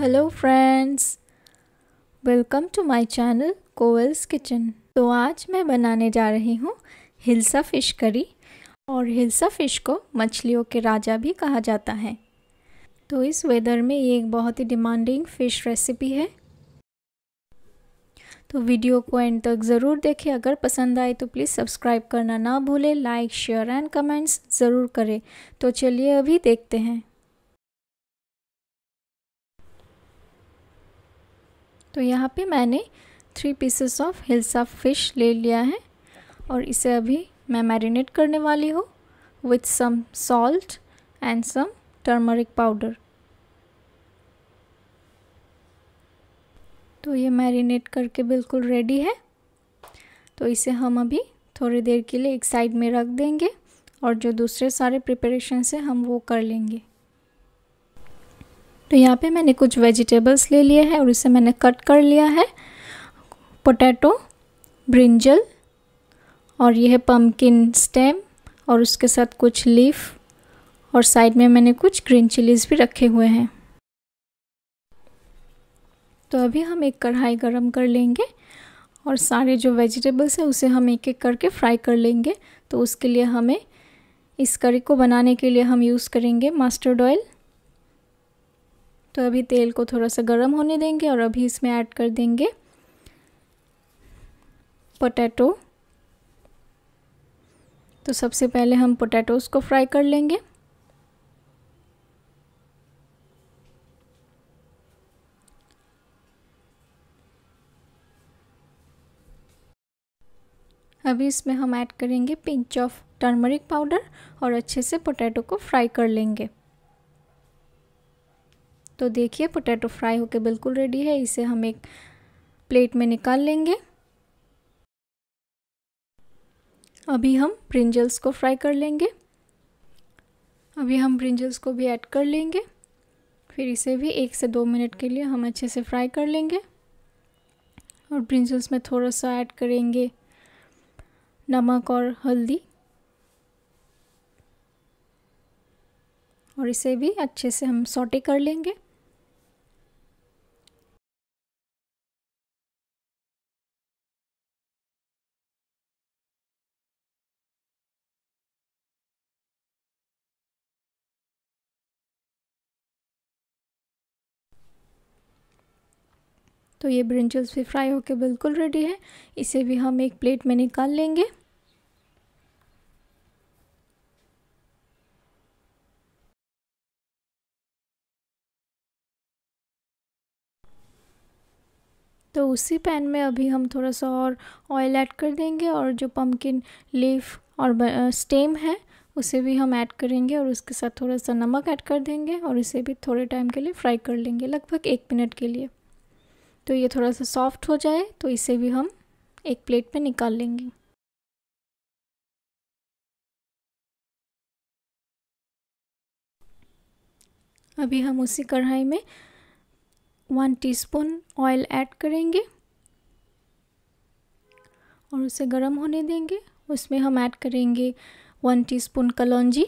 hello friends welcome to my channel Koval's kitchen तो आज मैं बनाने जा रही हूँ हिल्सा फ़िश करी और हिल्सा फ़िश को मछलियों के राजा भी कहा जाता है तो इस वेदर में ये एक बहुत ही डिमांडिंग फ़िश रेसिपी है तो वीडियो को एंड तक ज़रूर देखें अगर पसंद आए तो प्लीज़ सब्सक्राइब करना ना भूलें लाइक शेयर एंड कमेंट्स ज़रूर करें तो चलिए अभी देखते हैं तो यहाँ पे मैंने three pieces of hilsa fish ले लिया है और इसे अभी मैं मैरिनेट करने वाली हूँ with some salt and some turmeric powder तो ये मैरिनेट करके बिल्कुल रेडी है तो इसे हम अभी थोड़ी देर के लिए एक साइड में रख देंगे और जो दूसरे सारे प्रिपरेशन से हम वो कर लेंगे तो यहाँ पे मैंने कुछ वेजिटेबल्स ले लिए हैं और इसे मैंने कट कर लिया है पोटैटो ब्रिंजल और यह है पम्पकिन स्टेम और उसके साथ कुछ लीफ और साइड में मैंने कुछ ग्रीन चिलीज़ भी रखे हुए हैं तो अभी हम एक कढ़ाई गरम कर लेंगे और सारे जो वेजिटेबल्स हैं उसे हम एक एक करके फ्राई कर लेंगे तो उसके लिए हमें इस करी को बनाने के लिए हम यूज़ करेंगे मस्टर्ड ऑयल तो अभी तेल को थोड़ा सा गर्म होने देंगे और अभी इसमें ऐड कर देंगे पोटैटो तो सबसे पहले हम पोटैटोस को फ्राई कर लेंगे अभी इसमें हम ऐड करेंगे पिंच ऑफ टर्मरिक पाउडर और अच्छे से पोटैटो को फ्राई कर लेंगे तो देखिए पोटैटो फ्राई होके बिल्कुल रेडी है इसे हम एक प्लेट में निकाल लेंगे अभी हम ब्रिंजल्स को फ्राई कर लेंगे अभी हम ब्रिंजल्स को भी ऐड कर लेंगे फिर इसे भी एक से दो मिनट के लिए हम अच्छे से फ्राई कर लेंगे और ब्रिंजल्स में थोड़ा सा ऐड करेंगे नमक और हल्दी और इसे भी अच्छे से हम सोटे कर लेंगे तो ये ब्रिंजल्स भी फ्राई होकर बिल्कुल रेडी है इसे भी हम एक प्लेट में निकाल लेंगे तो उसी पैन में अभी हम थोड़ा सा और ऑयल ऐड कर देंगे और जो पम्पकिन लीफ और स्टेम है उसे भी हम ऐड करेंगे और उसके साथ थोड़ा सा नमक ऐड कर देंगे और इसे भी थोड़े टाइम के लिए फ्राई कर लेंगे लगभग एक मिनट के लिए तो ये थोड़ा सा सॉफ्ट हो जाए तो इसे भी हम एक प्लेट में निकाल लेंगे अभी हम उसी कढ़ाई में वन टीस्पून ऑयल ऐड करेंगे और उसे गर्म होने देंगे उसमें हम ऐड करेंगे वन टीस्पून कलौजी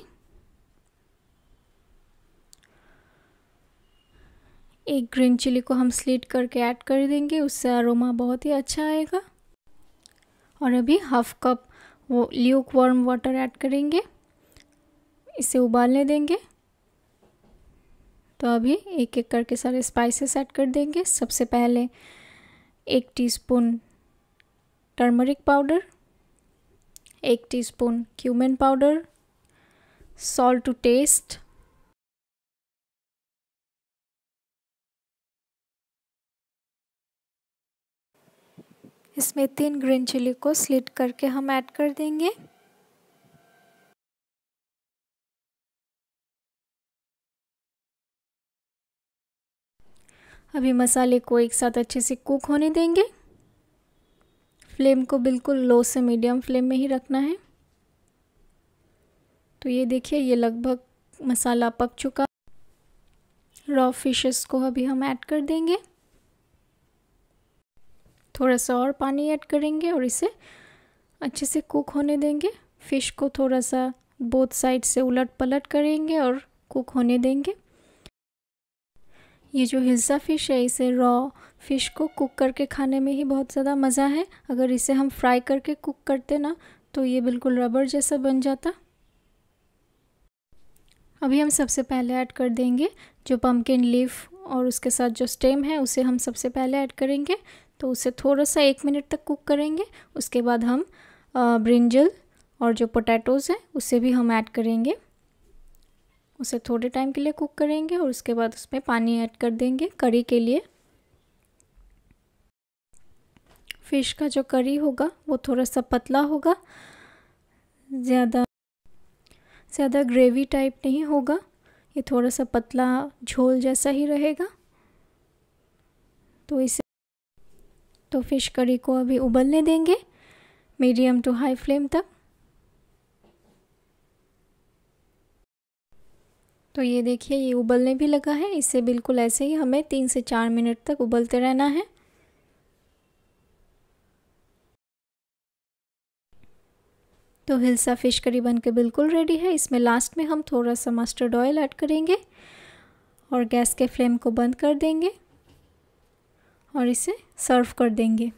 एक ग्रीन चिली को हम स्लीट करके ऐड कर देंगे उससे अरोमा बहुत ही अच्छा आएगा और अभी हाफ कप वो ल्यूक वार्म वाटर ऐड करेंगे इसे उबालने देंगे तो अभी एक एक करके सारे स्पाइसेस ऐड कर देंगे सबसे पहले एक टीस्पून टर्मरिक पाउडर एक teaspoon cumin powder salt to taste इसमें तीन ग्रीन चिली को स्लिट करके हम ऐड कर देंगे अभी मसाले को एक साथ अच्छे से कुक होने देंगे फ्लेम को बिल्कुल लो से मीडियम फ्लेम में ही रखना है तो ये देखिए ये लगभग मसाला पक चुका रॉ फिशेस को अभी हम ऐड कर देंगे थोड़ा सा और पानी ऐड करेंगे और इसे अच्छे से कुक होने देंगे फिश को थोड़ा सा बोथ साइड से उलट पलट करेंगे और कुक होने देंगे ये जो हिस्सा फ़िश है इसे रॉ फ़िश को कुक करके खाने में ही बहुत ज़्यादा मज़ा है अगर इसे हम फ्राई करके कुक करते ना तो ये बिल्कुल रबर जैसा बन जाता अभी हम सबसे पहले ऐड कर देंगे जो पम्पकिन लीफ और उसके साथ जो स्टेम है उसे हम सबसे पहले ऐड करेंगे तो उसे थोड़ा सा एक मिनट तक कुक करेंगे उसके बाद हम ब्रिंजल और जो पोटैटोज़ हैं उसे भी हम ऐड करेंगे उसे थोड़े टाइम के लिए कुक करेंगे और उसके बाद उसमें पानी ऐड कर देंगे करी के लिए फिश का जो करी होगा वो थोड़ा सा पतला होगा ज़्यादा ज़्यादा ग्रेवी टाइप नहीं होगा ये थोड़ा सा पतला झोल जैसा ही रहेगा तो इसे तो फ़िश करी को अभी उबलने देंगे मीडियम टू हाई फ्लेम तक तो ये देखिए ये उबलने भी लगा है इसे बिल्कुल ऐसे ही हमें तीन से चार मिनट तक उबलते रहना है तो हिलसा फ़िश करी बन के बिल्कुल रेडी है इसमें लास्ट में हम थोड़ा सा मस्टर्ड ऑयल ऐड करेंगे और गैस के फ्लेम को बंद कर देंगे और इसे सर्व कर देंगे